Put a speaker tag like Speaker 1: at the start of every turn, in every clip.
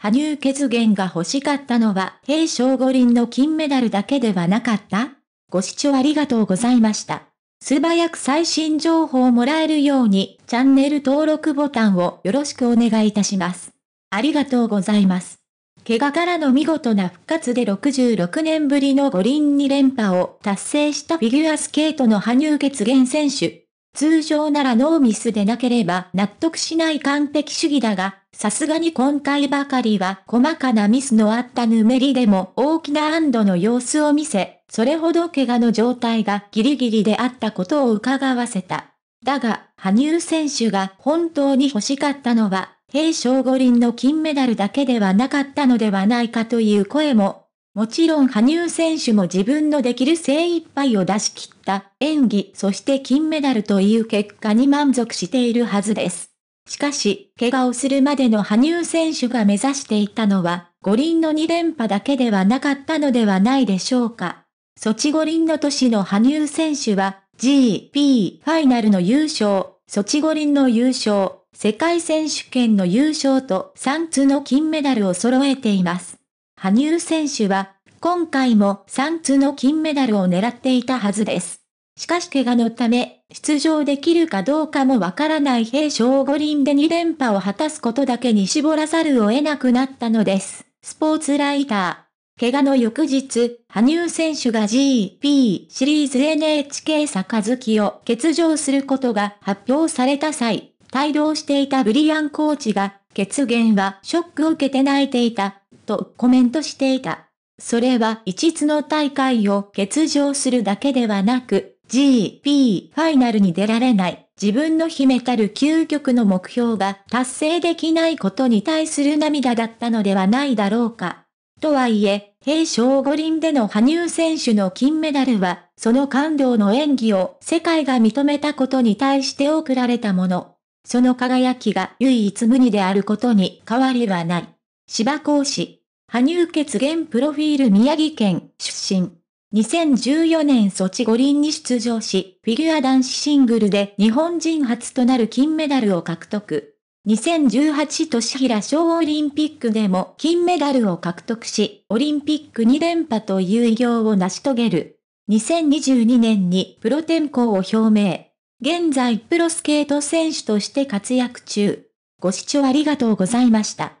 Speaker 1: 羽生結弦が欲しかったのは平昌五輪の金メダルだけではなかったご視聴ありがとうございました。素早く最新情報をもらえるようにチャンネル登録ボタンをよろしくお願いいたします。ありがとうございます。怪我からの見事な復活で66年ぶりの五輪に連覇を達成したフィギュアスケートの羽生結弦選手。通常ならノーミスでなければ納得しない完璧主義だが、さすがに今回ばかりは細かなミスのあったぬめりでも大きな安堵の様子を見せ、それほど怪我の状態がギリギリであったことを伺わせた。だが、羽生選手が本当に欲しかったのは、平昌五輪の金メダルだけではなかったのではないかという声も。もちろん羽生選手も自分のできる精一杯を出し切った演技そして金メダルという結果に満足しているはずです。しかし、怪我をするまでの羽生選手が目指していたのは、五輪の2連覇だけではなかったのではないでしょうか。ソチ五輪の年の羽生選手は、GP ファイナルの優勝、ソチ五輪の優勝、世界選手権の優勝と3つの金メダルを揃えています。羽生選手は、今回も3つの金メダルを狙っていたはずです。しかし怪我のため、出場できるかどうかもわからない平昌五輪で2連覇を果たすことだけに絞らざるを得なくなったのです。スポーツライター。怪我の翌日、羽生選手が GP シリーズ NHK 杯を欠場することが発表された際、帯同していたブリアンコーチが、血言はショックを受けて泣いていた、とコメントしていた。それは一つの大会を欠場するだけではなく、GP ファイナルに出られない、自分の秘めたる究極の目標が達成できないことに対する涙だったのではないだろうか。とはいえ、平昌五輪での羽生選手の金メダルは、その感動の演技を世界が認めたことに対して贈られたもの。その輝きが唯一無二であることに変わりはない。芝講師。羽生血源プロフィール宮城県出身。2014年ソチ五輪に出場し、フィギュア男子シングルで日本人初となる金メダルを獲得。2018年平小オリンピックでも金メダルを獲得し、オリンピック2連覇という偉業を成し遂げる。2022年にプロ転向を表明。現在プロスケート選手として活躍中。ご視聴ありがとうございました。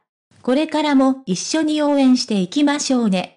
Speaker 1: これからも一緒に応援していきましょうね。